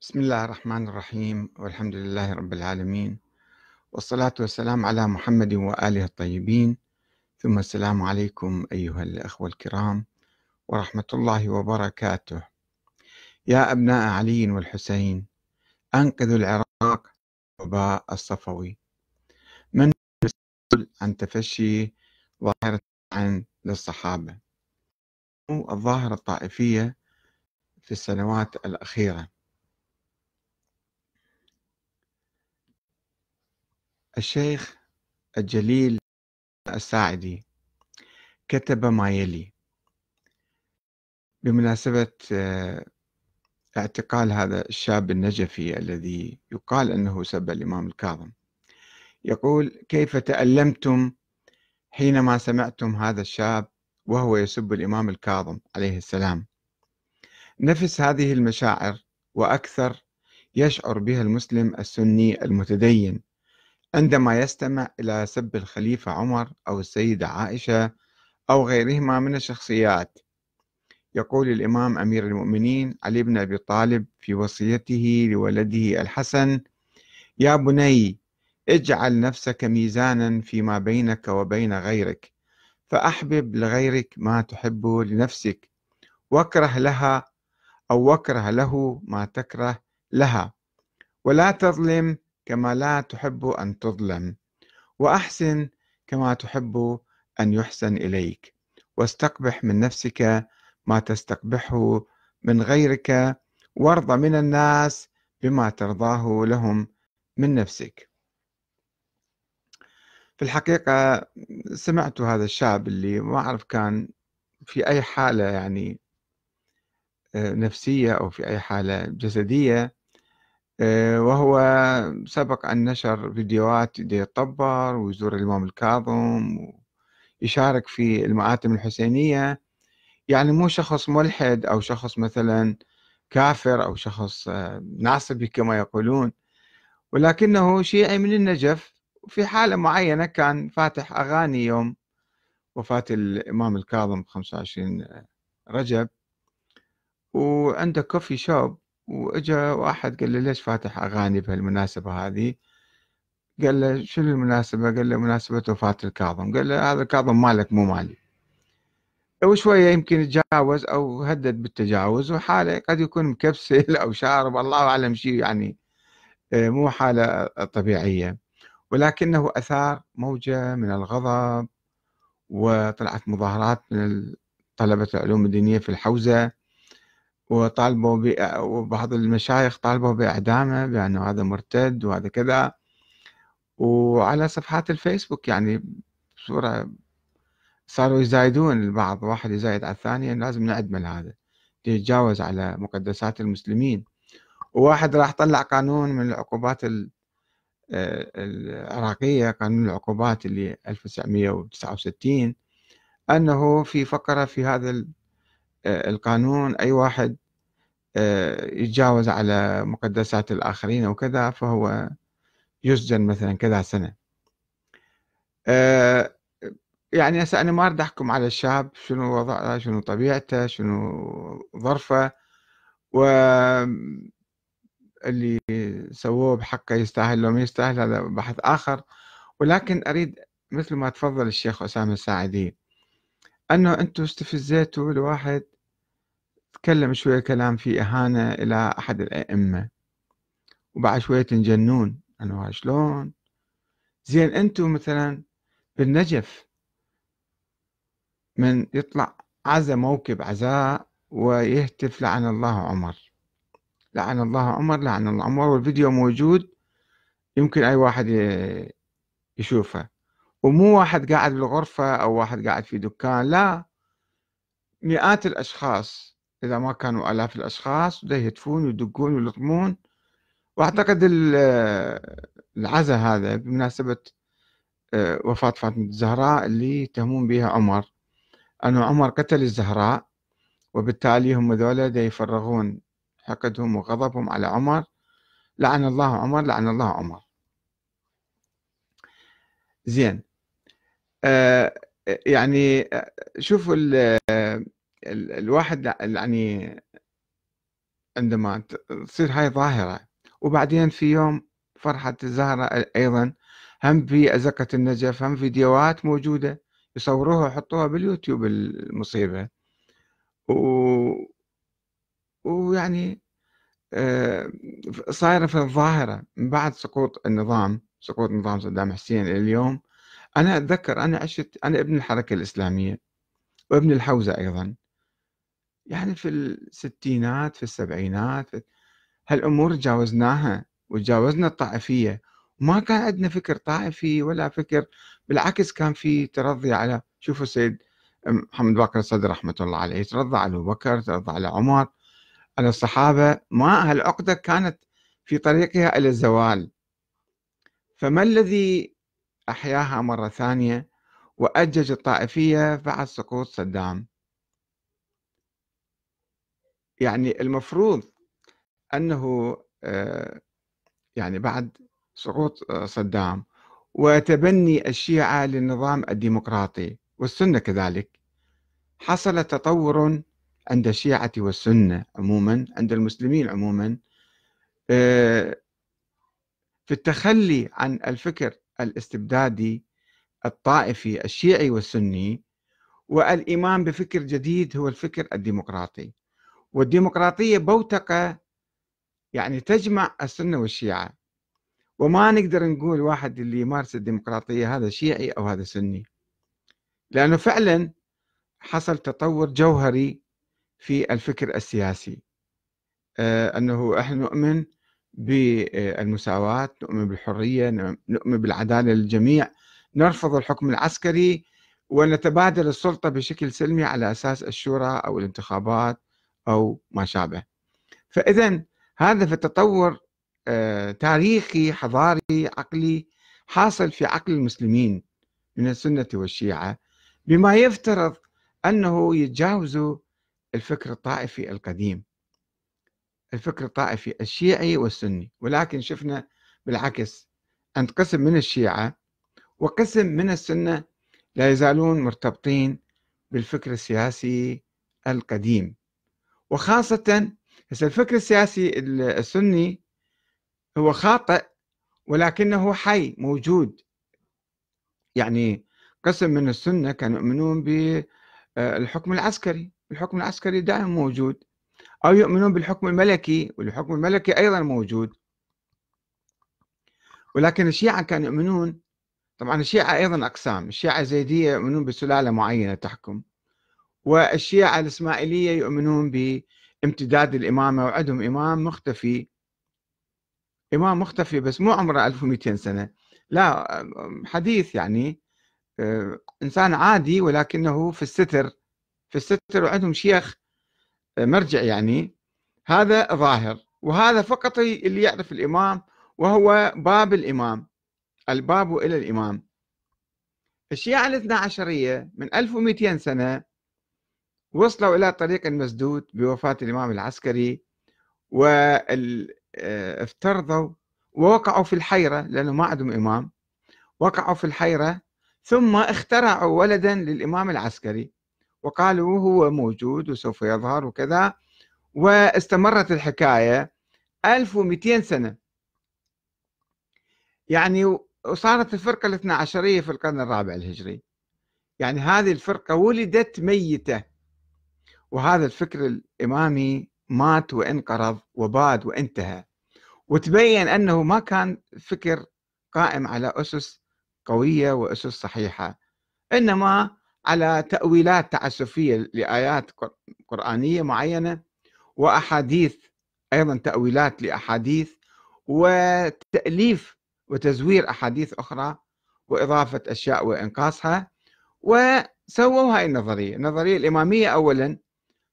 بسم الله الرحمن الرحيم والحمد لله رب العالمين والصلاة والسلام على محمد وآله الطيبين ثم السلام عليكم أيها الأخوة الكرام ورحمة الله وبركاته يا أبناء علي والحسين أنقذوا العراق وباء الصفوي من مسؤول عن تفشي ظاهرة عن للصحابة الظاهرة الطائفية في السنوات الأخيرة الشيخ الجليل الساعدي كتب ما يلي بمناسبة آه، اعتقال هذا الشاب النجفي الذي يقال أنه سب الإمام الكاظم يقول كيف تألمتم حينما سمعتم هذا الشاب وهو يسب الإمام الكاظم عليه السلام نفس هذه المشاعر وأكثر يشعر بها المسلم السني المتدين عندما يستمع إلى سب الخليفة عمر أو السيدة عائشة أو غيرهما من الشخصيات يقول الإمام أمير المؤمنين علي بن أبي طالب في وصيته لولده الحسن يا بني اجعل نفسك ميزانا فيما بينك وبين غيرك فأحبب لغيرك ما تحبه لنفسك واكره لها أو واكره له ما تكره لها ولا تظلم كما لا تحب أن تظلم وأحسن كما تحب أن يحسن إليك واستقبح من نفسك ما تستقبحه من غيرك وارض من الناس بما ترضاه لهم من نفسك في الحقيقة سمعت هذا الشاب اللي ما أعرف كان في أي حالة يعني آه، نفسية أو في أي حالة جسدية آه، وهو سبق أن نشر فيديوهات يتطبر ويزور الإمام الكاظم ويشارك في المآتم الحسينية يعني مو شخص ملحد أو شخص مثلا كافر أو شخص آه، ناصبي كما يقولون ولكنه شيعي من النجف في حالة معينة كان فاتح أغاني يوم وفاة الإمام الكاظم 25 آه، رجب وعنده كوفي شوب واجا واحد قال له ليش فاتح اغاني بهالمناسبه هذه قال له شنو المناسبه قال له مناسبه وفاه الكاظم قال له هذا الكاظم مالك مو مالي وشويه يمكن تجاوز او هدد بالتجاوز وحاله قد يكون مكبسل او شارب الله اعلم شيء يعني آه، مو حاله طبيعيه ولكنه اثار موجه من الغضب وطلعت مظاهرات من طلبه العلوم الدينيه في الحوزه وطالبوا وبعض المشايخ طالبوا بإعدامه بأنه هذا مرتد وهذا كذا وعلى صفحات الفيسبوك يعني صورة صاروا يزايدون البعض واحد يزايد على الثاني لازم نعدم هذا يتجاوز على مقدسات المسلمين وواحد راح طلع قانون من العقوبات العراقية قانون العقوبات اللي 1969 أنه في فقرة في هذا آه، القانون أي واحد آه، يتجاوز على مقدسات الآخرين أو كذا فهو يسجن مثلا كذا سنة آه، يعني هسه أنا ما أريد أحكم على الشاب شنو وضعه شنو طبيعته شنو ظرفه و اللي سووه بحقه يستاهل لو ما يستاهل هذا بحث آخر ولكن أريد مثل ما تفضل الشيخ أسامة الساعدي انه انتم استفزيتوا الواحد تكلم شويه كلام فيه اهانه الى احد الائمه وبعد شويه تنجنون انا شلون زين انتم مثلا بالنجف من يطلع عزا موكب عزاء ويهتف لعن الله عمر لعن الله عمر لعن الله عمر والفيديو موجود يمكن اي واحد يشوفه ومو واحد قاعد بالغرفة أو واحد قاعد في دكان لا مئات الأشخاص إذا ما كانوا آلاف الأشخاص يهتفون ويدقون ويلطمون وأعتقد العزة هذا بمناسبة آه، وفاة فاطمة الزهراء اللي يتهمون بها عمر أن عمر قتل الزهراء وبالتالي هم ذولا يفرغون حقدهم وغضبهم على عمر لعن الله عمر لعن الله عمر زين آه، يعني شوف الـ الـ الواحد يعني عندما تصير هاي ظاهرة وبعدين في يوم فرحة الزهرة أيضا هم في أزقة النجف هم فيديوهات موجودة يصوروها ويحطوها باليوتيوب المصيبة و... ويعني آه، صايرة في الظاهرة من بعد سقوط النظام سقوط نظام صدام حسين اليوم أنا أتذكر أنا عشت أنا ابن الحركة الإسلامية وابن الحوزة أيضا يعني في الستينات في السبعينات في هالأمور تجاوزناها وتجاوزنا الطائفية وما كان عندنا فكر طائفي ولا فكر بالعكس كان في ترضي على شوفوا السيد محمد باقر الصدر رحمة الله عليه ترضى على أبو بكر ترضى على عمر على الصحابة ما هالعقدة كانت في طريقها إلى الزوال فما الذي أحياها مرة ثانية وأجج الطائفية بعد سقوط صدام يعني المفروض أنه آه، يعني بعد سقوط آه، صدام وتبني الشيعة للنظام الديمقراطي والسنة كذلك حصل تطور عند الشيعة والسنة عموما عند المسلمين عموما آه، في التخلي عن الفكر الاستبدادي الطائفي الشيعي والسني والإيمان بفكر جديد هو الفكر الديمقراطي والديمقراطية بوتقة يعني تجمع السنة والشيعة وما نقدر نقول واحد اللي يمارس الديمقراطية هذا شيعي أو هذا سني لأنه فعلا حصل تطور جوهري في الفكر السياسي آه، أنه إحنا نؤمن بالمساواة نؤمن بالحرية نؤمن بالعدالة للجميع نرفض الحكم العسكري ونتبادل السلطة بشكل سلمي على أساس الشورى أو الانتخابات أو ما شابه فإذا هذا في التطور آه، تاريخي حضاري عقلي حاصل في عقل المسلمين من السنة والشيعة بما يفترض أنه يتجاوز الفكر الطائفي القديم الفكر الطائفي الشيعي والسني ولكن شفنا بالعكس قسم من الشيعة وقسم من السنة لا يزالون مرتبطين بالفكر السياسي القديم وخاصة الفكر السياسي السني هو خاطئ ولكنه حي موجود يعني قسم من السنة كانوا يؤمنون بالحكم آه، العسكري الحكم العسكري دائما موجود أو يؤمنون بالحكم الملكي والحكم الملكي أيضا موجود ولكن الشيعة كانوا يؤمنون طبعا الشيعة أيضا أقسام الشيعة الزيدية يؤمنون بسلالة معينة تحكم والشيعة الإسماعيلية يؤمنون بامتداد الإمامة وعندهم إمام مختفي إمام مختفي بس مو عمره 1200 سنة لا حديث يعني آه، إنسان عادي ولكنه في الستر في الستر وعندهم شيخ مرجع يعني هذا ظاهر وهذا فقط اللي يعرف الإمام وهو باب الإمام الباب إلى الإمام الشيعة الاثنا عشرية من 1200 سنة وصلوا إلى طريق مسدود بوفاة الإمام العسكري وافترضوا آه، ووقعوا في الحيرة لأنه ما عندهم إمام وقعوا في الحيرة ثم اخترعوا ولدا للإمام العسكري وقالوا هو موجود وسوف يظهر وكذا واستمرت الحكاية 1200 سنة يعني وصارت الفرقة الاثنى عشرية في القرن الرابع الهجري يعني هذه الفرقة ولدت ميتة وهذا الفكر الإمامي مات وانقرض وباد وانتهى وتبين أنه ما كان فكر قائم على أسس قوية وأسس صحيحة إنما على تأويلات تعسفية لآيات قرآنية معينة وأحاديث أيضا تأويلات لأحاديث وتأليف وتزوير أحاديث أخرى وإضافة أشياء وإنقاصها وسووا هاي النظرية النظرية الإمامية أولا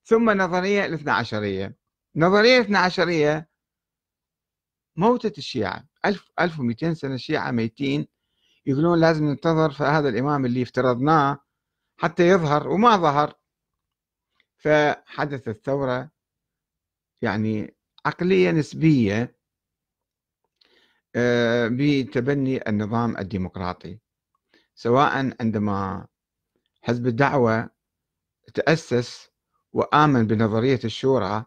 ثم نظرية الاثنى عشرية نظرية الاثنى عشرية موتة الشيعة 1200 سنة الشيعة ميتين يقولون لازم ننتظر فهذا الإمام اللي افترضناه حتى يظهر وما ظهر فحدثت ثورة يعني عقلية نسبية آه، بتبني النظام الديمقراطي سواء عندما حزب الدعوة تأسس وآمن بنظرية الشورى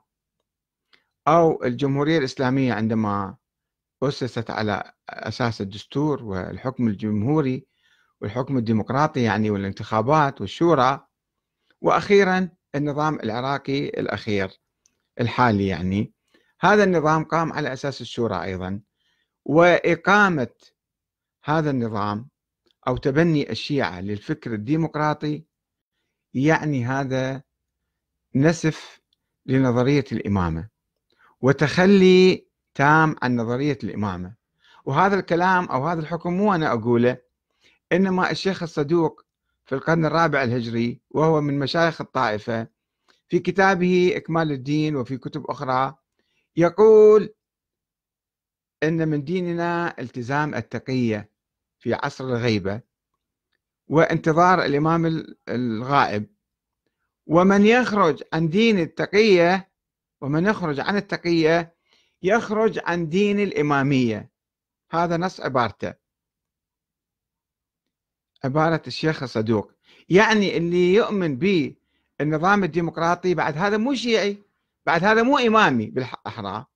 أو الجمهورية الإسلامية عندما أسست على أساس الدستور والحكم الجمهوري والحكم الديمقراطي يعني والانتخابات والشورى واخيرا النظام العراقي الاخير الحالي يعني هذا النظام قام على اساس الشورى ايضا واقامه هذا النظام او تبني الشيعه للفكر الديمقراطي يعني هذا نسف لنظريه الامامه وتخلي تام عن نظريه الامامه وهذا الكلام او هذا الحكم مو انا اقوله إنما الشيخ الصدوق في القرن الرابع الهجري وهو من مشايخ الطائفة في كتابه إكمال الدين وفي كتب أخرى يقول إن من ديننا التزام التقية في عصر الغيبة وانتظار الإمام الغائب ومن يخرج عن دين التقية ومن يخرج عن التقية يخرج عن دين الإمامية هذا نص عبارته عبارة الشيخ الصدوق يعني اللي يؤمن بالنظام الديمقراطي بعد هذا مو شيعي بعد هذا مو إمامي بالأحرى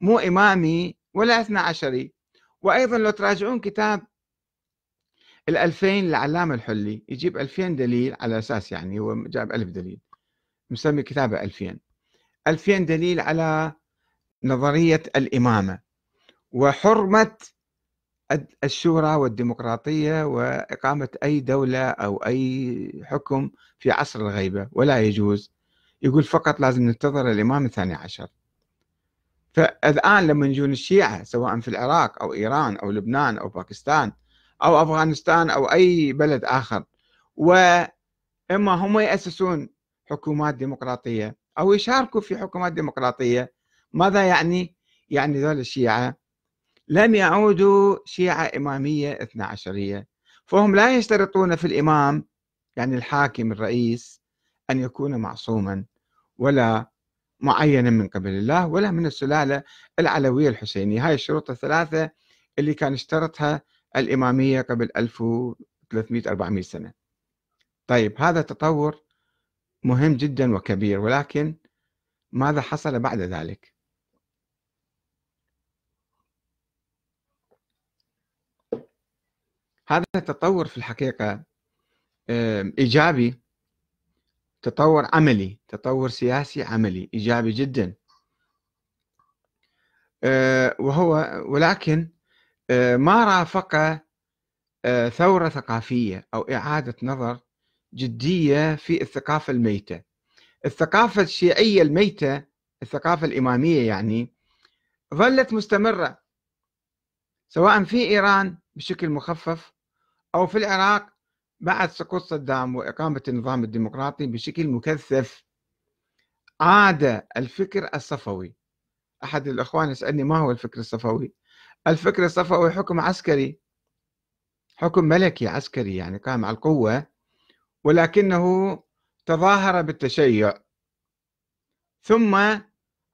مو إمامي ولا اثنا عشري وأيضا لو تراجعون كتاب الألفين للعلامة الحلي يجيب ألفين دليل على أساس يعني هو جاب ألف دليل مسمي كتابه ألفين ألفين دليل على نظرية الإمامة وحرمة الشورى والديمقراطية وإقامة أي دولة أو أي حكم في عصر الغيبة ولا يجوز يقول فقط لازم ننتظر الإمام الثاني عشر فالآن لما يجون الشيعة سواء في العراق أو إيران أو لبنان أو باكستان أو أفغانستان أو أي بلد آخر وإما هم يأسسون حكومات ديمقراطية أو يشاركوا في حكومات ديمقراطية ماذا يعني؟ يعني ذول الشيعة لم يعودوا شيعة إمامية اثنا عشرية فهم لا يشترطون في الإمام يعني الحاكم الرئيس أن يكون معصوما ولا معينا من قبل الله ولا من السلالة العلوية الحسينية هاي الشروط الثلاثة اللي كان اشترطها الإمامية قبل 1300-400 سنة طيب هذا تطور مهم جدا وكبير ولكن ماذا حصل بعد ذلك؟ هذا التطور في الحقيقة إيجابي تطور عملي تطور سياسي عملي إيجابي جدا آه، وهو ولكن آه، ما رافق آه، ثورة ثقافية أو إعادة نظر جدية في الثقافة الميتة الثقافة الشيعية الميتة الثقافة الإمامية يعني ظلت مستمرة سواء في إيران بشكل مخفف أو في العراق بعد سقوط صدام وإقامة النظام الديمقراطي بشكل مكثف عاد الفكر الصفوي أحد الأخوان يسألني ما هو الفكر الصفوي الفكر الصفوي حكم عسكري حكم ملكي عسكري يعني قام على القوة ولكنه تظاهر بالتشيع ثم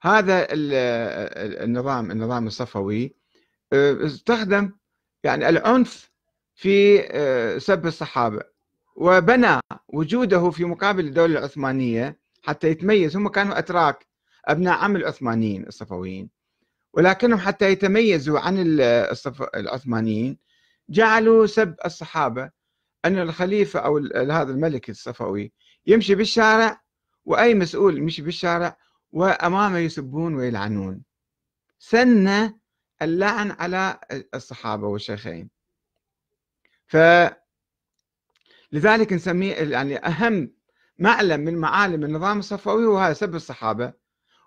هذا النظام النظام الصفوي آه، استخدم يعني العنف في آه، سب الصحابة وبنى وجوده في مقابل الدولة العثمانية حتى يتميز هم كانوا أتراك أبناء عم العثمانيين الصفويين ولكنهم حتى يتميزوا عن العثمانيين جعلوا سب الصحابة أن الخليفة أو هذا الملك الصفوي يمشي بالشارع وأي مسؤول يمشي بالشارع وأمامه يسبون ويلعنون سن اللعن على آه، الصحابة والشيخين ف لذلك نسميه يعني اهم معلم من معالم النظام الصفوي هو هذا سب الصحابه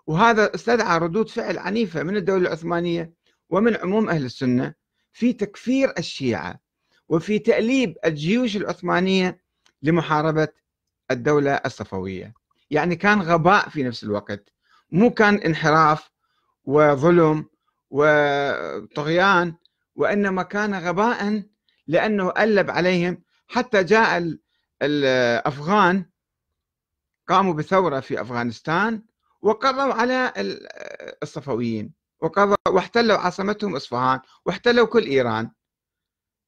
وهذا استدعى ردود فعل عنيفه من الدوله العثمانيه ومن عموم اهل السنه في تكفير الشيعه وفي تاليب الجيوش العثمانيه لمحاربه الدوله الصفويه يعني كان غباء في نفس الوقت مو كان انحراف وظلم وطغيان وانما كان غباء لأنه قلب عليهم حتى جاء الأفغان قاموا بثورة في أفغانستان وقضوا على الصفويين وقضوا واحتلوا عاصمتهم إصفهان واحتلوا كل إيران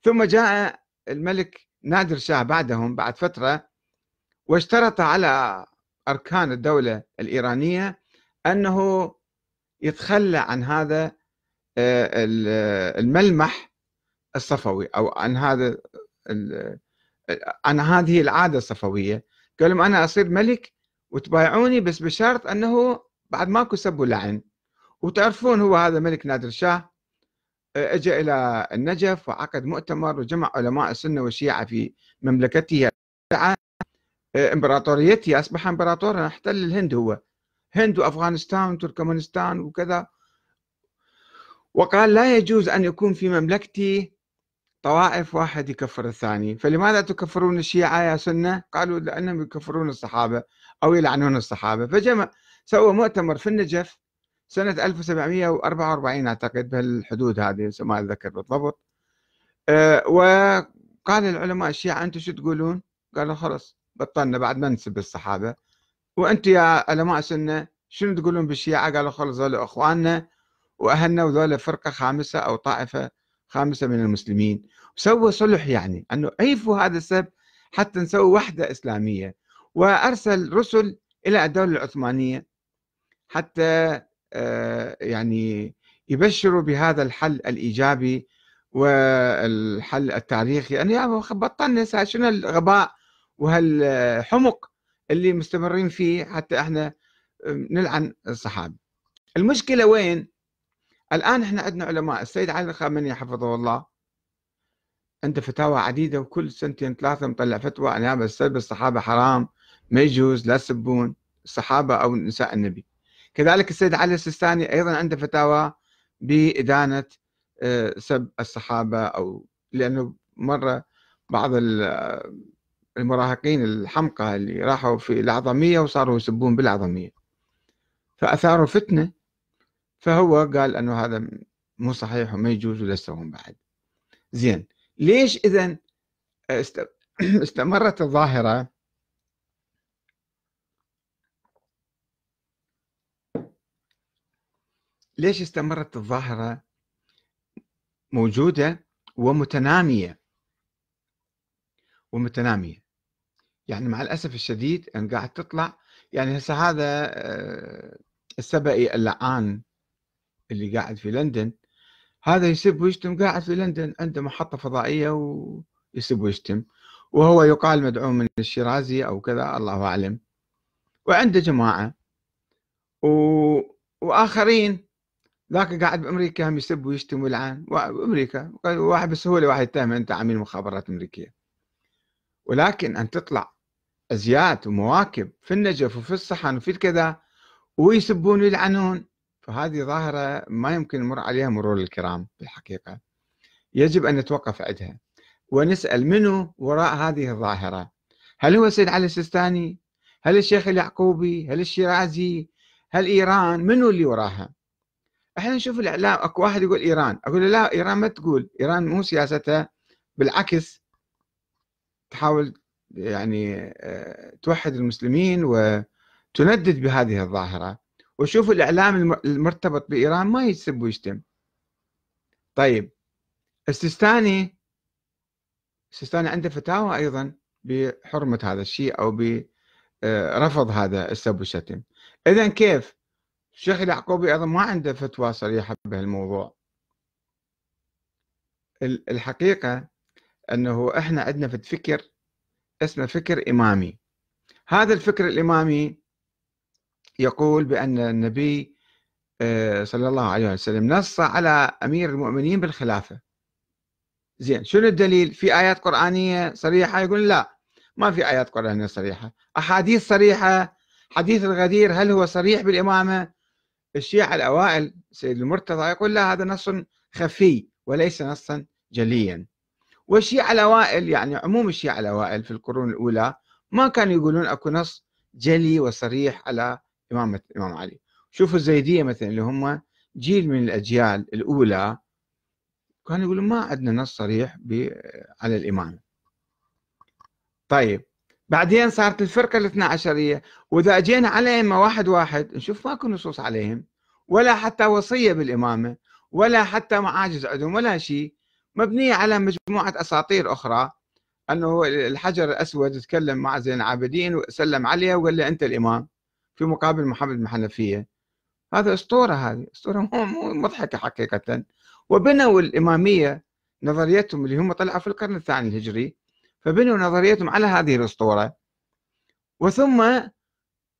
ثم جاء الملك نادر شاه بعدهم بعد فترة واشترط على أركان الدولة الإيرانية أنه يتخلى عن هذا آه، الملمح الصفوي او عن هذا عن هذه العاده الصفويه قال لهم انا اصير ملك وتبايعوني بس بشرط انه بعد ماكو سب ولعن وتعرفون هو هذا ملك نادر شاه اجى الى النجف وعقد مؤتمر وجمع علماء السنه والشيعه في مملكته امبراطوريته اصبح امبراطورا احتل الهند هو هند وافغانستان وتركمانستان وكذا وقال لا يجوز ان يكون في مملكتي طوائف واحد يكفر الثاني فلماذا تكفرون الشيعة يا سنة قالوا لأنهم يكفرون الصحابة أو يلعنون الصحابة فجمع سوى مؤتمر في النجف سنة 1744 أعتقد بهالحدود هذه ما أتذكر بالضبط أه وقال العلماء الشيعة أنتم شو تقولون قالوا خلص بطلنا بعد ما نسب الصحابة وأنتم يا علماء سنة شنو تقولون بالشيعة قالوا خلص ذولا إخواننا وأهلنا وذولا فرقة خامسة أو طائفة خامسة من المسلمين وسوى صلح يعني أنه عيفوا هذا السبب حتى نسوي وحدة إسلامية وأرسل رسل إلى الدولة العثمانية حتى آه، يعني يبشروا بهذا الحل الإيجابي والحل التاريخي انه يعني بطلنا شنو الغباء وهالحمق اللي مستمرين فيه حتى احنا آه، نلعن الصحابة المشكلة وين؟ الآن احنا عندنا علماء السيد علي الخامنئي حفظه الله عنده فتاوى عديدة وكل سنتين ثلاثة مطلع فتوى عن هذا الصحابة حرام ما يجوز لا تسبون الصحابة أو نساء النبي كذلك السيد علي السيستاني أيضا عنده فتاوى بإدانة آه، سب الصحابة أو لأنه مرة بعض آه، المراهقين الحمقى اللي راحوا في الأعظمية وصاروا يسبون بالأعظمية فأثاروا فتنة فهو قال انه هذا مو صحيح وما يجوز ولا يسوون بعد زين ليش اذا استمرت الظاهره ليش استمرت الظاهره موجوده ومتناميه ومتناميه يعني مع الاسف الشديد ان قاعد تطلع يعني هسه هذا آه، السبئي اللعان اللي قاعد في لندن هذا يسب ويشتم قاعد في لندن عنده محطة فضائية ويسب ويشتم وهو يقال مدعوم من الشيرازي أو كذا الله أعلم وعنده جماعة و... وآخرين ذاك قاعد بأمريكا هم يسب ويشتم ويلعن وأمريكا واحد بسهولة واحد يتهم أنت عميل مخابرات أمريكية ولكن أن تطلع أزيات ومواكب في النجف وفي الصحن وفي الكذا ويسبون ويلعنون فهذه ظاهرة ما يمكن نمر عليها مرور الكرام بالحقيقة يجب أن نتوقف عندها ونسأل منو وراء هذه الظاهرة هل هو السيد علي السيستاني هل الشيخ اليعقوبي هل الشيرازي هل إيران منو اللي وراها احنا نشوف الاعلام اكو واحد يقول ايران اقول له لا ايران ما تقول ايران مو سياستها بالعكس تحاول يعني آه، توحد المسلمين وتندد بهذه الظاهره وشوفوا الإعلام المرتبط بإيران ما يسب ويشتم طيب السيستاني السيستاني عنده فتاوى أيضا بحرمة هذا الشيء أو برفض هذا السب والشتم إذا كيف الشيخ العقوبي أيضا ما عنده فتوى صريحة بهالموضوع الحقيقة أنه إحنا عندنا في الفكر اسمه فكر إمامي هذا الفكر الإمامي يقول بأن النبي آه، صلى الله عليه وسلم نص على أمير المؤمنين بالخلافة زين شنو الدليل في آيات قرآنية صريحة يقول لا ما في آيات قرآنية صريحة أحاديث صريحة حديث الغدير هل هو صريح بالإمامة الشيعة الأوائل سيد المرتضى يقول لا هذا نص خفي وليس نصا جليا والشيعة الأوائل يعني عموم الشيعة الأوائل في القرون الأولى ما كانوا يقولون أكو نص جلي وصريح على إمامة الإمام علي شوفوا الزيدية مثلا اللي هم جيل من الأجيال الأولى كانوا يقولون ما عندنا نص صريح على الإمامة طيب بعدين صارت الفرقة الاثنى عشرية وإذا أجينا على أئمة واحد واحد نشوف ماكو نصوص عليهم ولا حتى وصية بالإمامة ولا حتى معاجز عندهم ولا شيء مبنية على مجموعة أساطير أخرى أنه الحجر الأسود تكلم مع زين العابدين وسلم عليه وقال له أنت الإمام في مقابل محمد حنفيه هذا اسطوره هذه اسطوره مو مضحكه حقيقه وبنوا الاماميه نظريتهم اللي هم طلعوا في القرن الثاني الهجري فبنوا نظريتهم على هذه الاسطوره وثم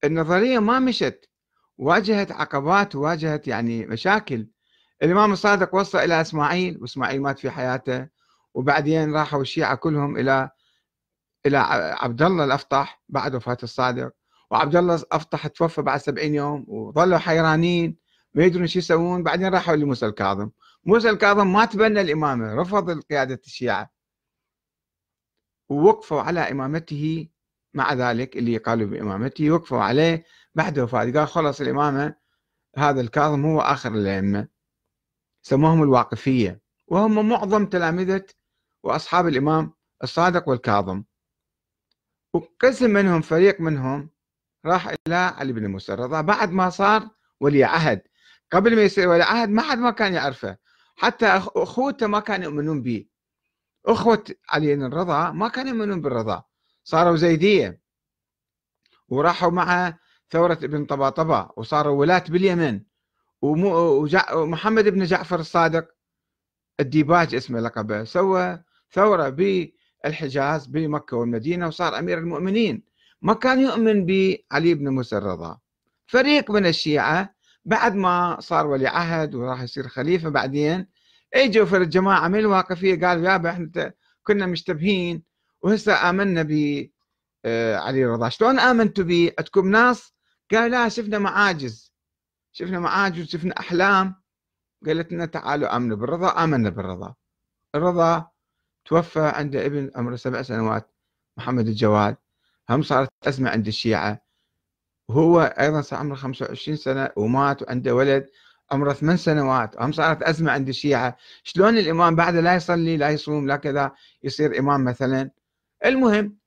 النظريه ما مشت واجهت عقبات واجهت يعني مشاكل الامام الصادق وصل الى اسماعيل واسماعيل مات في حياته وبعدين راحوا الشيعه كلهم الى الى عبد الله الافطح بعد وفاه الصادق وعبد الله افطح توفى بعد 70 يوم وظلوا حيرانين ما يدرون شو يسوون بعدين راحوا لموسى الكاظم موسى الكاظم ما تبنى الامامه رفض قياده الشيعه ووقفوا على امامته مع ذلك اللي قالوا بامامته وقفوا عليه بعد وفاته قال خلص الامامه هذا الكاظم هو اخر الائمه سموهم الواقفيه وهم معظم تلامذه واصحاب الامام الصادق والكاظم وقسم منهم فريق منهم راح الى علي بن موسى الرضا بعد ما صار ولي عهد قبل ما يصير ولي عهد ما حد ما كان يعرفه حتى اخوته ما كانوا يؤمنون به اخوه علي بن الرضا ما كانوا يؤمنون بالرضا صاروا زيديه وراحوا مع ثوره ابن طباطبه وصاروا ولاه باليمن ومحمد بن جعفر الصادق الديباج اسمه لقبه سوى ثوره بالحجاز بمكه والمدينه وصار امير المؤمنين ما كان يؤمن بعلي بن موسى الرضا فريق من الشيعة بعد ما صار ولي عهد وراح يصير خليفة بعدين اجوا في الجماعة من الواقفية قالوا يابا احنا كنا مشتبهين وهسه آمنا ب آه، علي الرضا شلون آمنتوا به عندكم ناس قال لا شفنا معاجز شفنا معاجز شفنا أحلام قالت لنا تعالوا آمنوا بالرضا آمنا بالرضا الرضا توفى عنده ابن عمره سبع سنوات محمد الجواد هم صارت أزمة عند الشيعة وهو أيضا صار عمره 25 سنة ومات وعنده ولد عمره ثمان سنوات هم صارت أزمة عند الشيعة شلون الإمام بعده لا يصلي لا يصوم لا كذا يصير إمام مثلا المهم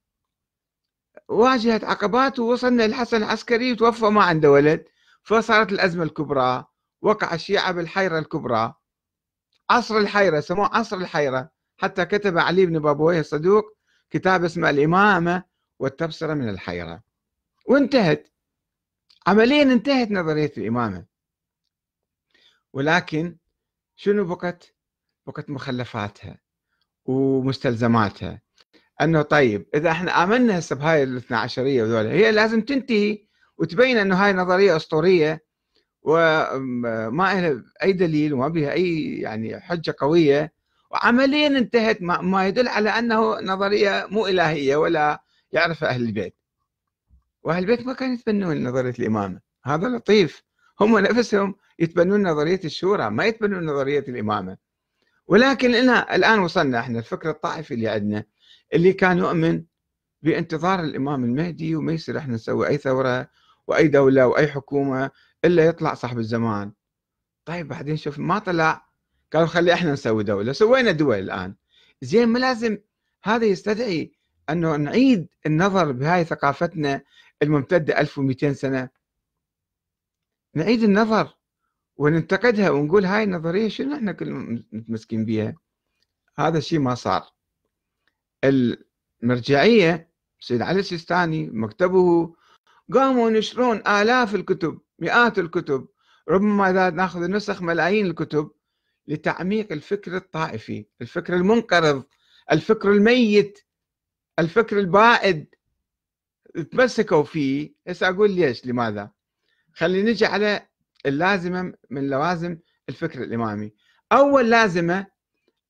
واجهت عقبات ووصلنا الحسن العسكري وتوفى ما عنده ولد فصارت الأزمة الكبرى وقع الشيعة بالحيرة الكبرى عصر الحيرة سموه عصر الحيرة حتى كتب علي بن بابويه الصدوق كتاب اسمه الإمامة والتبصرة من الحيرة وانتهت عمليا انتهت نظرية الإمامة ولكن شنو بقت؟ بقت مخلفاتها ومستلزماتها انه طيب اذا احنا امنا هسه بهاي الاثنى عشريه وذولا هي لازم تنتهي وتبين انه هاي نظريه اسطوريه وما لها اي دليل وما بها اي يعني حجه قويه وعمليا انتهت ما يدل على انه نظريه مو الهيه ولا يعرف أهل البيت وأهل البيت ما كانوا يتبنون نظرية الإمامة هذا لطيف هم نفسهم يتبنون نظرية الشورى ما يتبنون نظرية الإمامة ولكن إنا الآن وصلنا إحنا الفكر الطائفي اللي عندنا اللي كان يؤمن بانتظار الإمام المهدي وما يصير إحنا نسوي أي ثورة وأي دولة وأي حكومة إلا يطلع صاحب الزمان طيب بعدين شوف ما طلع قالوا خلي إحنا نسوي دولة سوينا دول الآن زين ما لازم هذا يستدعي أنه نعيد النظر بهاي ثقافتنا الممتدة 1200 سنة نعيد النظر وننتقدها ونقول هاي النظرية شنو احنا كل متمسكين بها هذا الشيء ما صار المرجعية سيد علي السيستاني مكتبه قاموا ينشرون آلاف الكتب مئات الكتب ربما إذا ناخذ النسخ ملايين الكتب لتعميق الفكر الطائفي الفكر المنقرض الفكر الميت الفكر البائد تمسكوا فيه هسه اقول ليش لماذا خلينا نجي على اللازمه من لوازم الفكر الامامي اول لازمه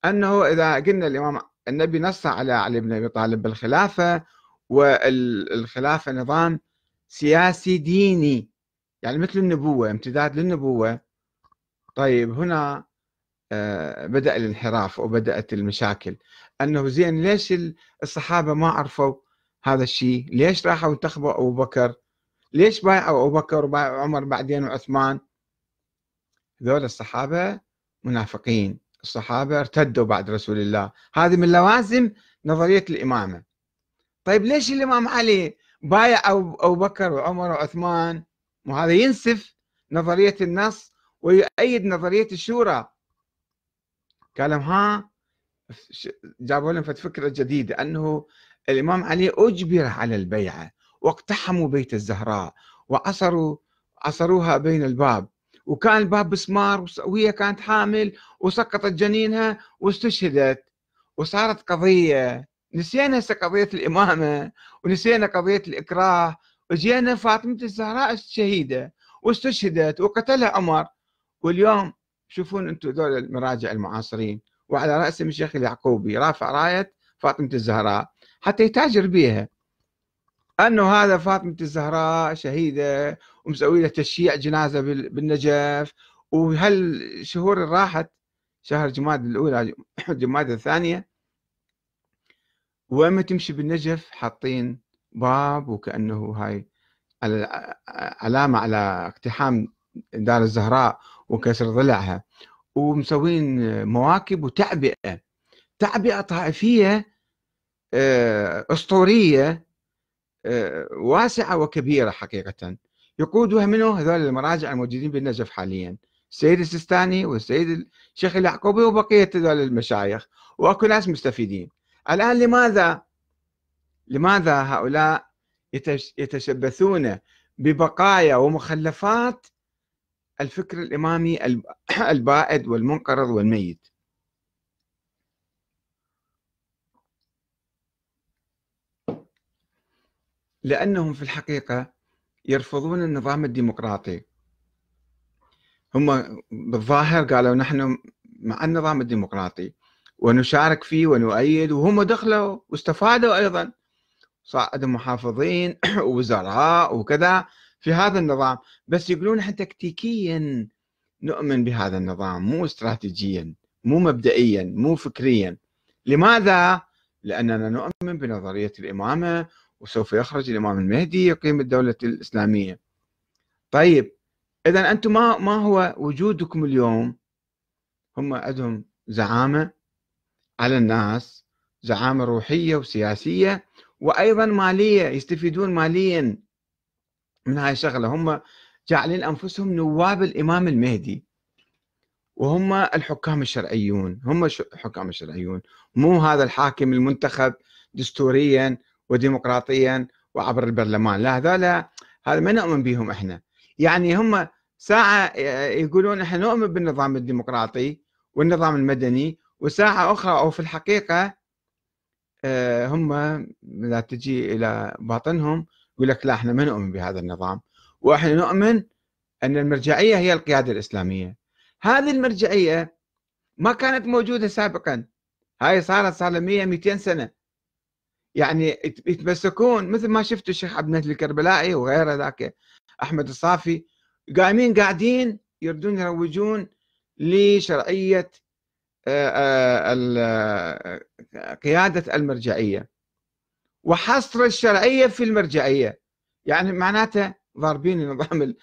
انه اذا قلنا الامام النبي نص على علي بن ابي طالب بالخلافه والخلافه نظام سياسي ديني يعني مثل النبوه امتداد للنبوه طيب هنا آه، بدا الانحراف وبدات المشاكل انه زين ليش الصحابه ما عرفوا هذا الشيء؟ ليش راحوا انتخبوا ابو بكر؟ ليش بايعوا ابو بكر وبايعوا عمر بعدين وعثمان؟ ذول الصحابه منافقين، الصحابه ارتدوا بعد رسول الله، هذه من لوازم نظريه الامامه. طيب ليش الامام علي بايع ابو بكر وعمر وعثمان؟ وهذا ينسف نظريه النص ويؤيد نظريه الشورى. قال ها جابوا لهم فكره جديده انه الامام علي اجبر على البيعه واقتحموا بيت الزهراء وعصروا عصروها بين الباب وكان الباب مسمار وهي كانت حامل وسقطت جنينها واستشهدت وصارت قضيه نسينا هسه قضيه الامامه ونسينا قضيه الاكراه وجينا فاطمه الزهراء الشهيده واستشهدت وقتلها عمر واليوم شوفون انتم دول المراجع المعاصرين وعلى رأسهم الشيخ اليعقوبي رافع راية فاطمة الزهراء حتى يتاجر بها أنه هذا فاطمة الزهراء شهيدة ومسوي له تشييع جنازة بالنجف وهل شهور راحت شهر جماد الأولى جماد الثانية وما تمشي بالنجف حاطين باب وكأنه هاي علامة على اقتحام دار الزهراء وكسر ضلعها ومسوين مواكب وتعبئه تعبئه طائفيه آه، اسطوريه آه، واسعه وكبيره حقيقه يقودها منه هذول المراجع الموجودين بالنجف حاليا السيد السيستاني والسيد الشيخ اليعقوبي وبقيه هذول المشايخ واكو ناس مستفيدين الان لماذا لماذا هؤلاء يتشبثون ببقايا ومخلفات الفكر الإمامي البائد والمنقرض والميت لأنهم في الحقيقة يرفضون النظام الديمقراطي هم بالظاهر قالوا نحن مع النظام الديمقراطي ونشارك فيه ونؤيد وهم دخلوا واستفادوا أيضا صعدوا محافظين ووزراء وكذا في هذا النظام بس يقولون احنا تكتيكيا نؤمن بهذا النظام مو استراتيجيا مو مبدئيا مو فكريا لماذا؟ لأننا نؤمن بنظرية الإمامة وسوف يخرج الإمام المهدي يقيم الدولة الإسلامية طيب إذا أنتم ما ما هو وجودكم اليوم؟ هم عندهم زعامة على الناس زعامة روحية وسياسية وأيضا مالية يستفيدون ماليا من هاي الشغله هم جعلين انفسهم نواب الامام المهدي وهم الحكام الشرعيون هم حكام الشرعيون مو هذا الحاكم المنتخب دستوريا وديمقراطيا وعبر البرلمان لا هذا هذا ما نؤمن بهم احنا يعني هم ساعة يقولون احنا نؤمن بالنظام الديمقراطي والنظام المدني وساعة أخرى أو في الحقيقة آه، هم لا تجي إلى باطنهم يقول لك لا احنا ما نؤمن بهذا النظام واحنا نؤمن ان المرجعيه هي القياده الاسلاميه هذه المرجعيه ما كانت موجوده سابقا هاي صارت صار 100 200 سنه يعني يتمسكون مثل ما شفتوا الشيخ عبد المجيد الكربلائي وغيره ذاك احمد الصافي قايمين قاعدين يردون يروجون لشرعيه آه، آه، قياده المرجعيه وحصر الشرعية في المرجعية يعني معناته ضاربين النظام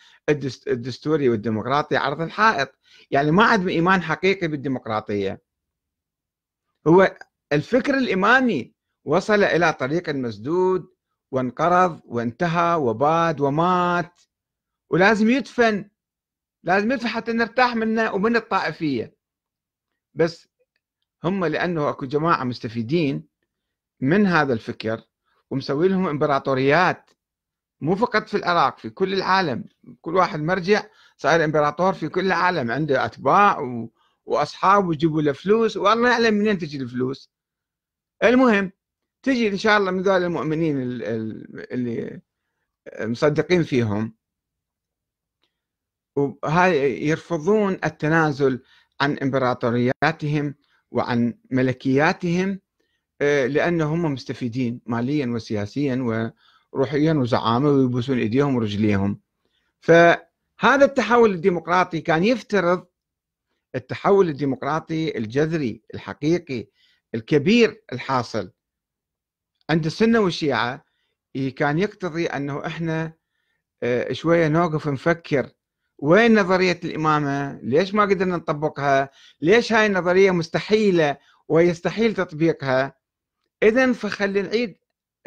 الدستوري والديمقراطي عرض الحائط يعني ما عندهم إيمان حقيقي بالديمقراطية هو الفكر الإيماني وصل إلى طريق مسدود وانقرض وانتهى وباد ومات ولازم يدفن لازم يدفن حتى نرتاح منه ومن الطائفية بس هم لأنه أكو جماعة مستفيدين من هذا الفكر ومسوي لهم امبراطوريات مو فقط في العراق في كل العالم كل واحد مرجع صار امبراطور في كل العالم عنده اتباع و... واصحاب ويجيبوا له فلوس والله يعلم منين تجي الفلوس المهم تجي ان شاء الله من ذول المؤمنين اللي مصدقين فيهم وهاي يرفضون التنازل عن امبراطورياتهم وعن ملكياتهم آه، لان هم مستفيدين ماليا وسياسيا وروحيا وزعامه ويبوسون ايديهم ورجليهم فهذا التحول الديمقراطي كان يفترض التحول الديمقراطي الجذري الحقيقي الكبير الحاصل عند السنه والشيعه كان يقتضي انه احنا آه، شويه نوقف نفكر وين نظريه الامامه؟ ليش ما قدرنا نطبقها؟ ليش هاي النظريه مستحيله ويستحيل تطبيقها إذا فخلي نعيد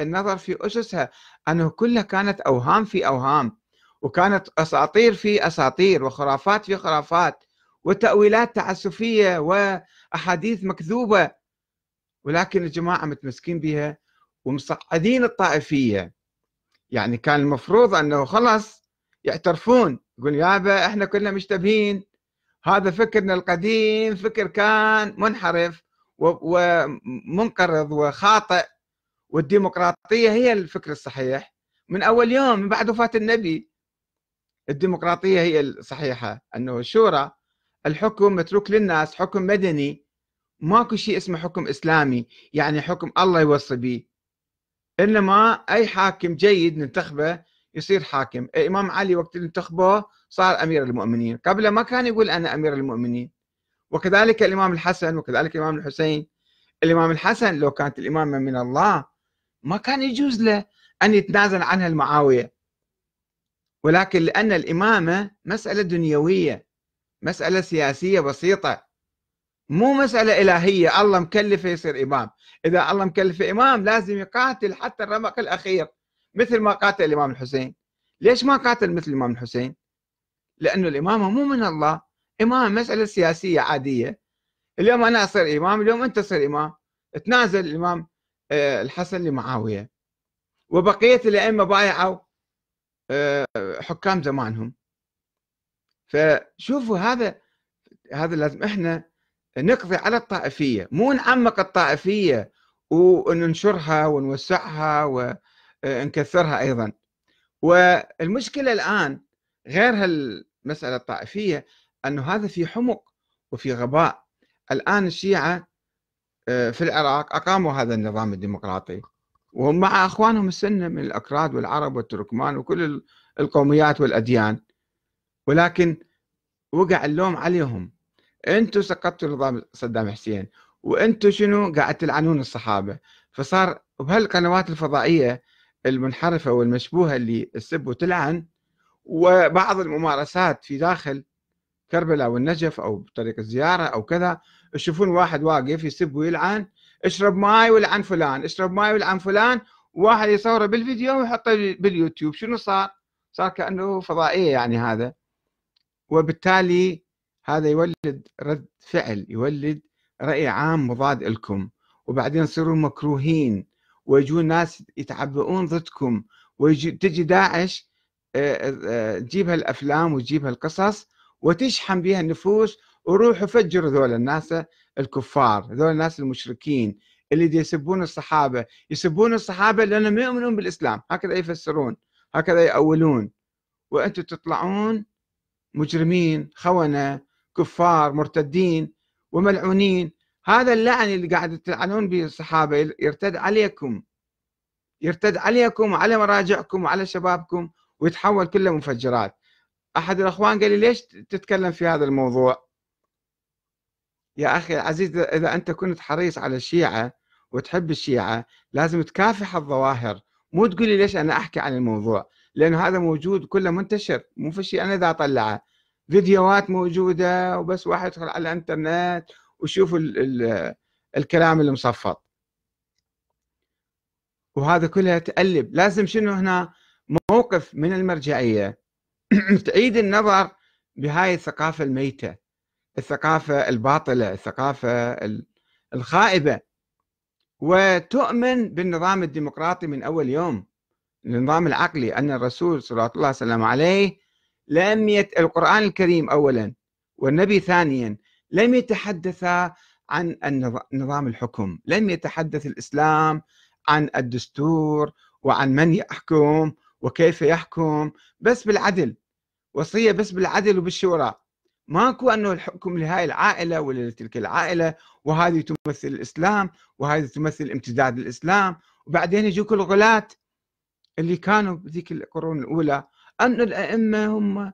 النظر في أسسها أنه كلها كانت أوهام في أوهام وكانت أساطير في أساطير وخرافات في خرافات وتأويلات تعسفية وأحاديث مكذوبة ولكن الجماعة متمسكين بها ومصعدين الطائفية يعني كان المفروض أنه خلاص يعترفون يقول يابا احنا كلنا مشتبهين هذا فكرنا القديم فكر كان منحرف ومنقرض وخاطئ والديمقراطيه هي الفكر الصحيح من اول يوم من بعد وفاه النبي الديمقراطيه هي الصحيحه انه الشورى الحكم متروك للناس حكم مدني ماكو شيء اسمه حكم اسلامي يعني حكم الله يوصي به انما اي حاكم جيد ننتخبه يصير حاكم الامام علي وقت اللي انتخبوه صار امير المؤمنين قبله ما كان يقول انا امير المؤمنين وكذلك الإمام الحسن وكذلك الإمام الحسين الإمام الحسن لو كانت الإمامة من الله ما كان يجوز له أن يتنازل عنها المعاوية ولكن لأن الإمامة مسألة دنيوية مسألة سياسية بسيطة مو مسألة إلهية الله مكلفه يصير إمام إذا الله مكلفه إمام لازم يقاتل حتى الرمق الأخير مثل ما قاتل الإمام الحسين ليش ما قاتل مثل الإمام الحسين لأنه الإمامة مو من الله امام مساله سياسيه عاديه اليوم انا اصير امام اليوم انت تصير امام تنازل الامام آه، الحسن لمعاويه وبقيه الائمه بايعوا آه، حكام زمانهم فشوفوا هذا هذا لازم احنا نقضي على الطائفيه مو نعمق الطائفيه وننشرها ونوسعها ونكثرها آه، ايضا والمشكله الان غير هالمساله الطائفيه أن هذا في حمق وفي غباء الآن الشيعة آه، في العراق أقاموا هذا النظام الديمقراطي وهم مع أخوانهم السنة من الأكراد والعرب والتركمان وكل القوميات والأديان ولكن وقع اللوم عليهم أنتوا سقطتوا نظام صدام حسين وأنتوا شنو قاعد تلعنون الصحابه فصار بهالقنوات الفضائيه المنحرفه والمشبوهه اللي تسب وتلعن وبعض الممارسات في داخل كربلاء والنجف او بطريق الزياره او كذا يشوفون واحد واقف يسب ويلعن اشرب ماي ولعن فلان اشرب ماي ولعن فلان واحد يصوره بالفيديو ويحطه باليوتيوب شنو صار؟ صار كانه فضائيه يعني هذا وبالتالي هذا يولد رد فعل يولد راي عام مضاد لكم وبعدين تصيرون مكروهين ويجون ناس يتعبئون ضدكم وتجي داعش آه، آه، آه، تجيب هالافلام وتجيب هالقصص وتشحن بها النفوس وروحوا فجروا ذول الناس الكفار ذول الناس المشركين اللي يسبون الصحابه يسبون الصحابه لانهم يؤمنون بالاسلام هكذا يفسرون هكذا يأولون وانتم تطلعون مجرمين خونه كفار مرتدين وملعونين هذا اللعن اللي قاعد تلعنون به الصحابه يرتد عليكم يرتد عليكم وعلى مراجعكم وعلى شبابكم ويتحول كله مفجرات احد الاخوان قال لي ليش تتكلم في هذا الموضوع يا اخي العزيز اذا انت كنت حريص على الشيعه وتحب الشيعه لازم تكافح الظواهر مو تقول لي ليش انا احكي عن الموضوع لانه هذا موجود كله منتشر مو في شيء انا اذا اطلعه فيديوهات موجوده وبس واحد يدخل على الانترنت وشوف الـ الـ الكلام المصفط وهذا كلها تقلب لازم شنو هنا موقف من المرجعيه تعيد النظر بهاي الثقافة الميتة الثقافة الباطلة الثقافة الخائبة وتؤمن بالنظام الديمقراطي من أول يوم النظام العقلي أن الرسول صلى الله عليه عليه لم يت... القرآن الكريم أولا والنبي ثانيا لم يتحدثا عن نظام الحكم لم يتحدث الإسلام عن الدستور وعن من يحكم وكيف يحكم بس بالعدل وصية بس بالعدل وبالشورى ماكو أنه الحكم لهاي العائلة ولا لتلك العائلة وهذه تمثل الإسلام وهذه تمثل امتداد الإسلام وبعدين يجوك الغلاة اللي كانوا بذيك القرون الأولى أن الأئمة هم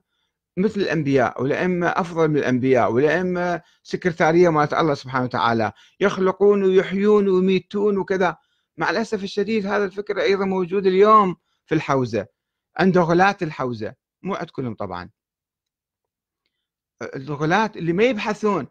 مثل الأنبياء والأئمة أفضل من الأنبياء والأئمة سكرتارية مالت الله سبحانه وتعالى يخلقون ويحيون ويميتون وكذا مع الأسف الشديد هذا الفكر أيضا موجود اليوم في الحوزة عند غلاة الحوزة مو عند كلهم طبعا الغلاة اللي ما يبحثون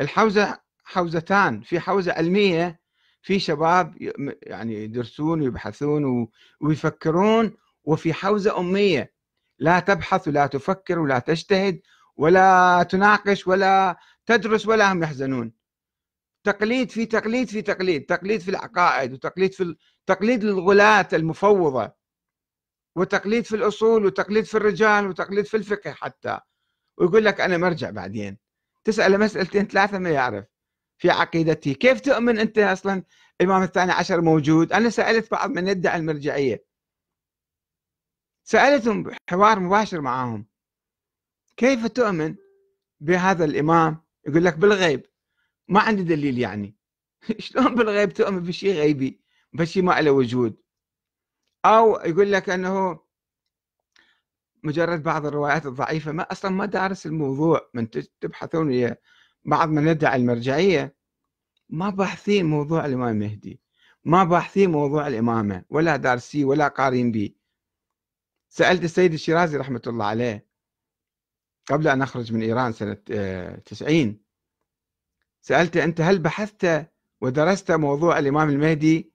الحوزة حوزتان في حوزة علمية في شباب يعني يدرسون ويبحثون ويفكرون وفي حوزة أمية لا تبحث ولا تفكر ولا تجتهد ولا تناقش ولا تدرس ولا هم يحزنون تقليد في تقليد في تقليد تقليد في العقائد وتقليد في تقليد الغلات المفوضة وتقليد في الأصول وتقليد في الرجال وتقليد في الفقه حتى ويقول لك أنا مرجع بعدين تسأله مسألتين ثلاثة ما يعرف في عقيدتي كيف تؤمن أنت أصلا الإمام الثاني عشر موجود أنا سألت بعض من يدعي المرجعية سألتهم حوار مباشر معهم كيف تؤمن بهذا الإمام يقول لك بالغيب ما عندي دليل يعني شلون بالغيب تؤمن بشيء غيبي بشيء ما له وجود او يقول لك انه مجرد بعض الروايات الضعيفه ما اصلا ما دارس الموضوع من تبحثون ويا بعض من يدعي المرجعيه ما باحثين موضوع الامام المهدي ما باحثين موضوع الامامه ولا دارسي ولا قارين به سالت السيد الشيرازي رحمه الله عليه قبل ان اخرج من ايران سنه 90 آه، سالته انت هل بحثت ودرست موضوع الامام المهدي؟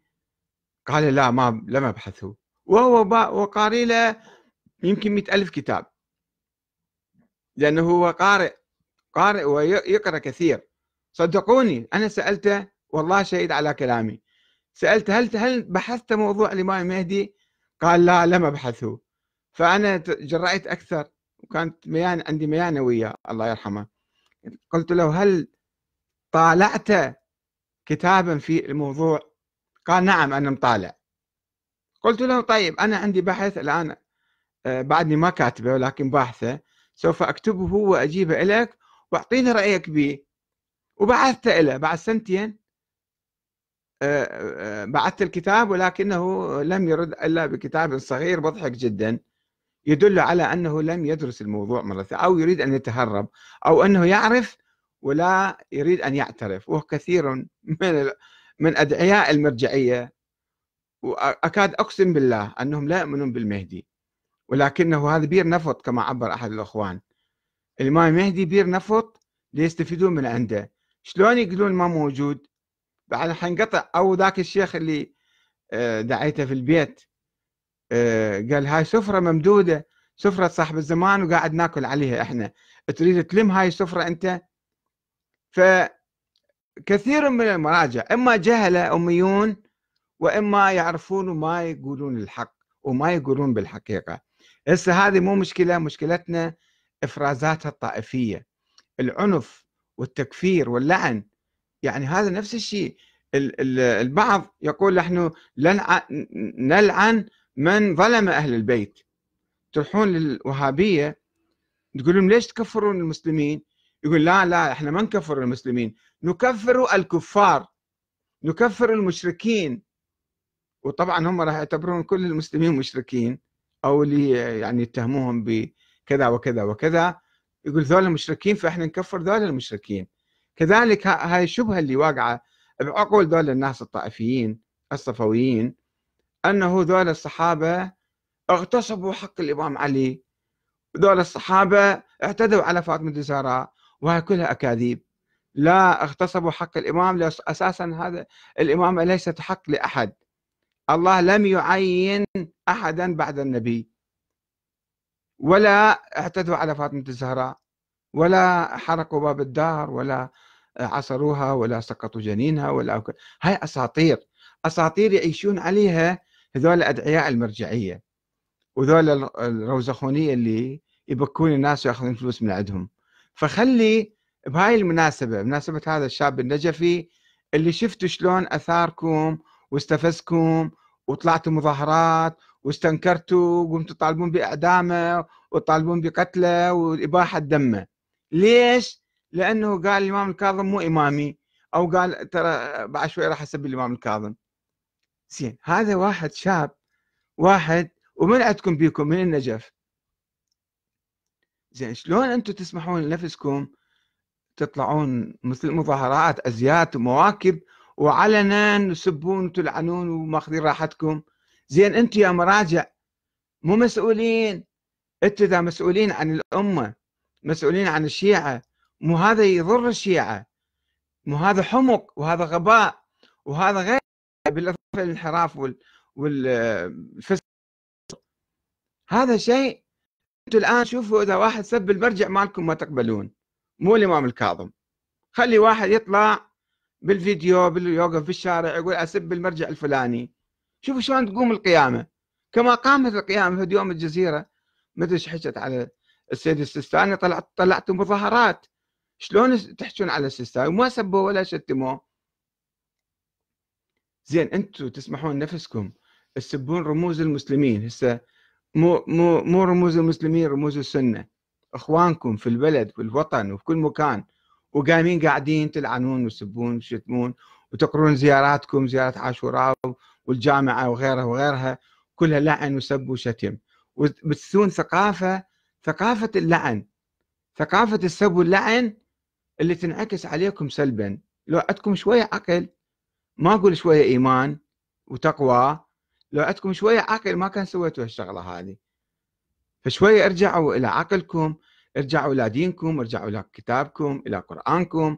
قال لا ما لم ابحثه وهو وقاري له يمكن مئة ألف كتاب لأنه هو قارئ قارئ ويقرأ كثير صدقوني أنا سألته والله شهيد على كلامي سألته هل هل بحثت موضوع الإمام المهدي؟ قال لا لم أبحثه فأنا جرأت أكثر وكانت ميان عندي ميانة وياه الله يرحمه قلت له هل طالعت كتابا في الموضوع؟ قال نعم أنا مطالع قلت له طيب أنا عندي بحث الآن آه، بعدني ما كاتبه ولكن باحثه سوف أكتبه وأجيبه لك وأعطيني رأيك به وبعثته له بعد سنتين آه، آه، بعثت الكتاب ولكنه لم يرد إلا بكتاب صغير مضحك جدا يدل على أنه لم يدرس الموضوع مرة أو يريد أن يتهرب أو أنه يعرف ولا يريد أن يعترف وهو كثير من من أدعياء المرجعية وأكاد أقسم بالله أنهم لا يؤمنون بالمهدي ولكنه هذا بير نفط كما عبر أحد الأخوان الإمام المهدي بير نفط ليستفيدون من عنده شلون يقولون ما موجود بعد حنقطع أو ذاك الشيخ اللي آه، دعيته في البيت آه، قال هاي سفرة ممدودة سفرة صاحب الزمان وقاعد ناكل عليها احنا تريد تلم هاي السفرة انت فكثير من المراجع اما جهلة اميون واما يعرفون وما يقولون الحق وما يقولون بالحقيقه هسه هذه مو مشكله مشكلتنا افرازاتها الطائفيه العنف والتكفير واللعن يعني هذا نفس الشيء البعض يقول نحن لن نلعن من ظلم اهل البيت تروحون للوهابيه تقولون ليش تكفرون المسلمين؟ يقول لا لا احنا ما نكفر المسلمين، نكفر الكفار نكفر المشركين وطبعا هم راح يعتبرون كل المسلمين مشركين او اللي يعني يتهموهم بكذا وكذا وكذا يقول ذول المشركين فاحنا نكفر ذول المشركين كذلك هاي الشبهه اللي واقعه بعقول ذول الناس الطائفيين الصفويين انه ذول الصحابه اغتصبوا حق الامام علي ذول الصحابه اعتدوا على فاطمه الزهراء وهي كلها اكاذيب لا اغتصبوا حق الامام اساسا هذا الامامه ليست حق لاحد الله لم يعين أحدا بعد النبي ولا اعتدوا على فاطمة الزهراء ولا حرقوا باب الدار ولا عصروها ولا سقطوا جنينها ولا أكل. هاي أساطير أساطير يعيشون عليها هذول أدعياء المرجعية وذول الروزخونية اللي يبكون الناس ويأخذون فلوس من عندهم فخلي بهاي المناسبة مناسبة هذا الشاب النجفي اللي شفتوا شلون أثاركم واستفزكم وطلعتوا مظاهرات واستنكرتوا وقمتوا تطالبون باعدامه وتطالبون بقتله واباحه دمه ليش؟ لانه قال الامام الكاظم مو امامي او قال ترى بعد شوي راح اسب الامام الكاظم زين هذا واحد شاب واحد ومن عندكم بيكم من النجف زين شلون انتم تسمحون لنفسكم تطلعون مثل مظاهرات ازيات ومواكب وعلنا تسبون وتلعنون وماخذين راحتكم زين انتم يا مراجع مو مسؤولين انتم اذا مسؤولين عن الامه مسؤولين عن الشيعه مو هذا يضر الشيعه مو هذا حمق وهذا غباء وهذا غير بالاضافه للانحراف وال... والفسق هذا شيء انتم الان شوفوا اذا واحد سب المرجع مالكم ما تقبلون مو الامام الكاظم خلي واحد يطلع بالفيديو في بالشارع يقول اسب المرجع الفلاني شوفوا شلون تقوم القيامه كما قامت القيامه في يوم الجزيره مثل حكت على السيد السيستاني طلعت طلعتوا مظاهرات شلون تحجون على السيستاني وما سبوه ولا شتموه زين انتم تسمحون نفسكم تسبون رموز المسلمين هسه مو مو مو رموز المسلمين رموز السنه اخوانكم في البلد في الوطن وفي كل مكان وقايمين قاعدين تلعنون وتسبون وتشتمون وتقرون زياراتكم زيارات عاشوراء والجامعة وغيرها وغيرها كلها لعن وسب وشتم وبتسون ثقافة ثقافة اللعن ثقافة السب واللعن اللي تنعكس عليكم سلبا لو عندكم شوية عقل ما أقول شوية إيمان وتقوى لو عندكم شوية عقل ما كان سويتوا هالشغلة هذه فشوية ارجعوا إلى عقلكم ارجعوا إلى دينكم ارجعوا إلى كتابكم إلى قرآنكم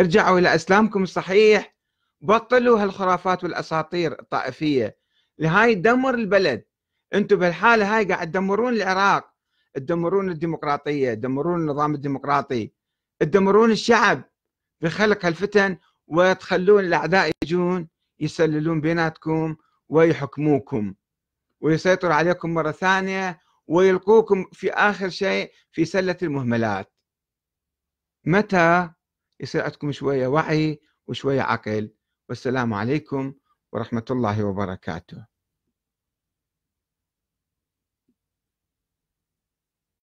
ارجعوا إلى إسلامكم الصحيح بطلوا هالخرافات والأساطير الطائفية لهاي دمر البلد انتم بهالحالة هاي قاعد تدمرون العراق تدمرون الديمقراطية تدمرون النظام الديمقراطي تدمرون الشعب بخلق هالفتن وتخلون الأعداء يجون يسللون بيناتكم ويحكموكم ويسيطر عليكم مرة ثانية ويلقوكم في آخر شيء في سلة المهملات متى يصير عندكم شوية وعي وشوية عقل والسلام عليكم ورحمة الله وبركاته